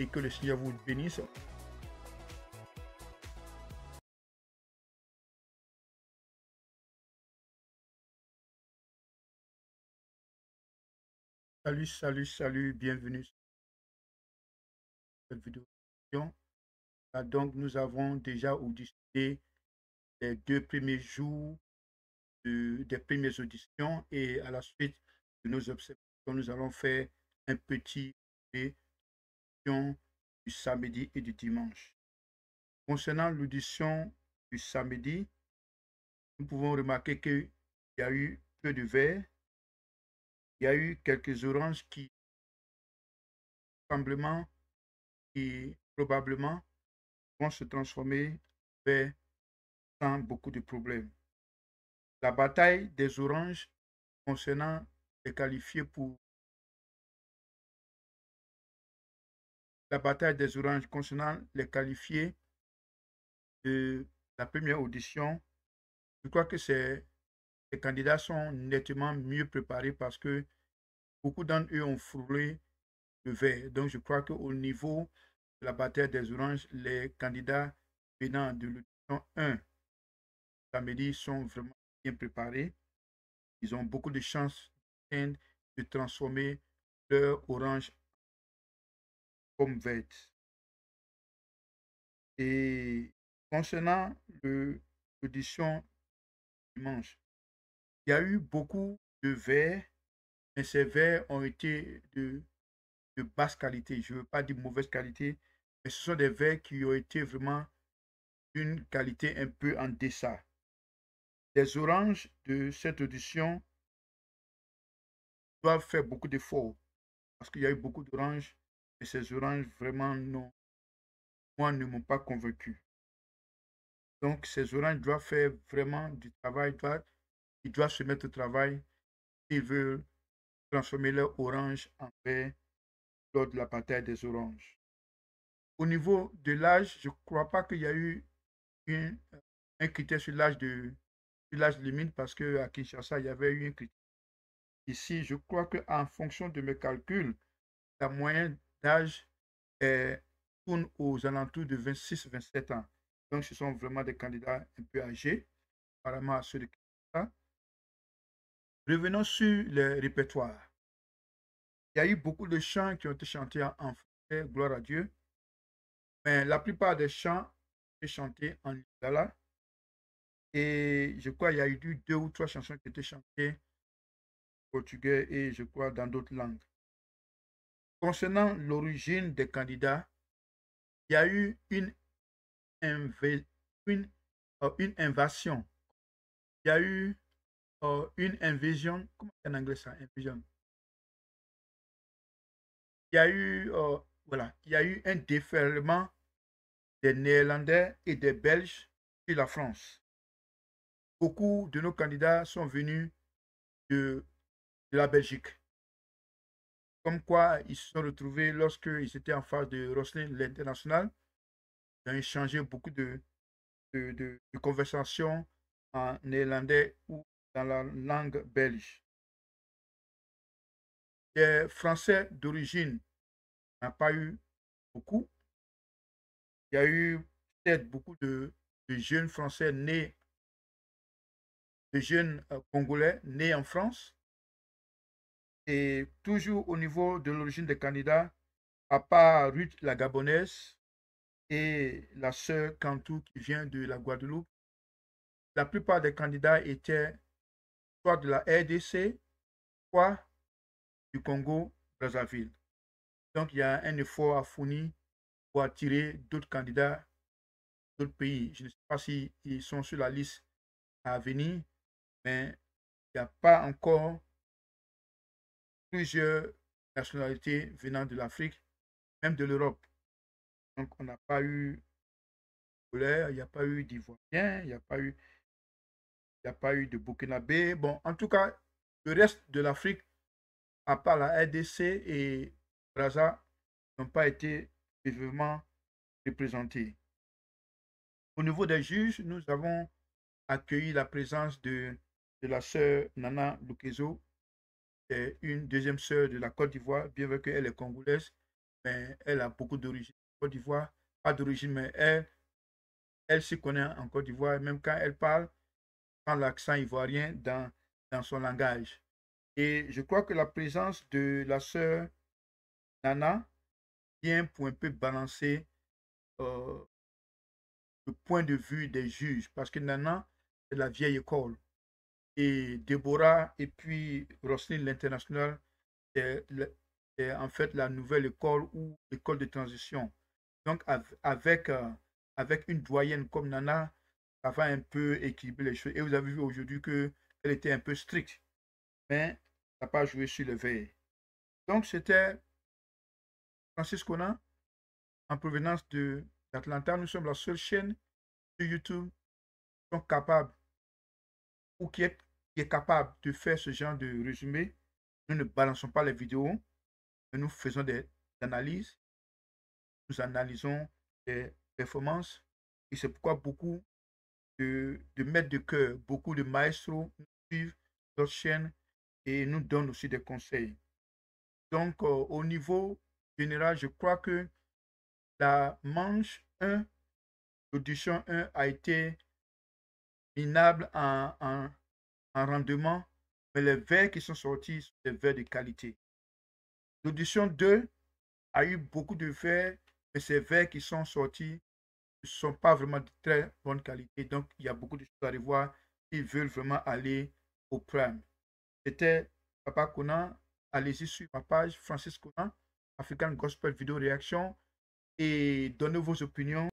et que le Seigneur vous bénisse. Salut, salut, salut, bienvenue sur cette vidéo. Ah, donc, nous avons déjà auditionné les deux premiers jours des premières auditions et à la suite de nos observations, nous allons faire un petit du samedi et du dimanche. Concernant l'audition du samedi, nous pouvons remarquer qu'il y a eu peu de verre, il y a eu quelques oranges qui, probablement, probablement vont se transformer vers sans beaucoup de problèmes. La bataille des oranges concernant les qualifiés pour la bataille des Oranges concernant les qualifiés de la première audition, je crois que ces, candidats sont nettement mieux préparés parce que beaucoup d'entre eux ont fourré le verre. Donc, je crois qu'au niveau de la bataille des Oranges, les candidats venant de l'audition 1 samedi sont vraiment bien préparés. Ils ont beaucoup de chances de transformer leur orange comme verte. Et concernant l'audition dimanche, il y a eu beaucoup de verts mais ces verts ont été de, de basse qualité. Je veux pas dire mauvaise qualité, mais ce sont des verts qui ont été vraiment d'une qualité un peu en dessin Les oranges de cette audition doivent faire beaucoup d'efforts parce qu'il y a eu beaucoup d'oranges et ces oranges, vraiment, non. Moi, ne m'ont pas convaincu. Donc, ces oranges doivent faire vraiment du travail. ils doivent se mettre au travail ils veulent transformer leur orange en paix lors de la bataille des oranges. Au niveau de l'âge, je ne crois pas qu'il y a eu un critère sur l'âge de l'âge limite parce que à Kinshasa, il y avait eu un critère. Ici, je crois que en fonction de mes calculs, la moyenne d'âge euh, tourne aux alentours de 26-27 ans. Donc, ce sont vraiment des candidats un peu âgés, apparemment à ceux de Revenons sur le répertoire. Il y a eu beaucoup de chants qui ont été chantés en français, gloire à Dieu. Mais la plupart des chants ont été chantés en lingala. Et je crois qu'il y a eu deux ou trois chansons qui ont été chantées en portugais et je crois dans d'autres langues. Concernant l'origine des candidats, il y a eu une, euh, une, invasion. Il y a eu euh, une invasion. Comment en anglais ça Invasion. Euh, il y a eu, un déferlement des Néerlandais et des Belges sur la France. Beaucoup de nos candidats sont venus de la Belgique comme quoi ils se sont retrouvés lorsqu'ils étaient en face de Roslin l'international. Ils ont échangé beaucoup de, de, conversations en néerlandais ou dans la langue belge. Les Français d'origine n'ont pas eu beaucoup. Il y a eu peut-être beaucoup de, de, jeunes Français nés, de jeunes euh, Congolais nés en France, et toujours au niveau de l'origine des candidats, à part Ruth la Gabonaise et la sœur Cantou qui vient de la Guadeloupe, la plupart des candidats étaient soit de la RDC, soit du Congo-Brazzaville. Donc il y a un effort à fournir pour attirer d'autres candidats d'autres pays. Je ne sais pas s'ils sont sur la liste à venir, mais il n'y a pas encore plusieurs nationalités venant de l'Afrique, même de l'Europe. Donc, on n'a pas eu il n'y a pas eu il n'y a pas eu il n'y a pas eu de Burkinabé. Bon, en tout cas, le reste de l'Afrique, à part la RDC et Raza n'ont pas été vivement représentés. Au niveau des juges, nous avons accueilli la présence de, de la sœur Nana Lukezo, une deuxième sœur de la Côte d'Ivoire, bien que qu'elle est congolaise, mais elle a beaucoup d'origine Côte d'Ivoire, pas d'origine, mais elle, elle se connaît en Côte d'Ivoire, même quand elle parle, prend l'accent ivoirien dans, dans son langage. Et je crois que la présence de la sœur Nana vient pour un peu balancer euh, le point de vue des juges, parce que Nana, c'est la vieille école et Deborah et puis Roselyne l'International, c'est en fait la nouvelle école ou l'école de transition. Donc avec, euh, avec une doyenne comme Nana, ça va un peu équilibrer les choses. Et vous avez vu aujourd'hui que elle était un peu stricte, mais ça n'a pas joué sur le verre. Donc c'était Francis Conan en provenance de d'Atlanta. Nous sommes la seule chaîne de YouTube qui sont capables ou qui est capable de faire ce genre de résumé. Nous ne balançons pas les vidéos, nous faisons des analyses. Nous analysons les performances. Et c'est pourquoi beaucoup de, de maîtres de cœur, beaucoup de maestros nous suivent notre chaîne et nous donnent aussi des conseils. Donc, euh, au niveau général, je crois que la manche 1, l'audition 1 a été minable en en rendement, mais les verres qui sont sortis sont des verres de qualité. L'audition 2 a eu beaucoup de verres, mais ces verres qui sont sortis ne sont pas vraiment de très bonne qualité. Donc, il y a beaucoup de choses à revoir Ils veulent vraiment aller au prime. C'était Papa Conan. Allez-y sur ma page Francis Conan, African Gospel Video Reaction, et donnez vos opinions.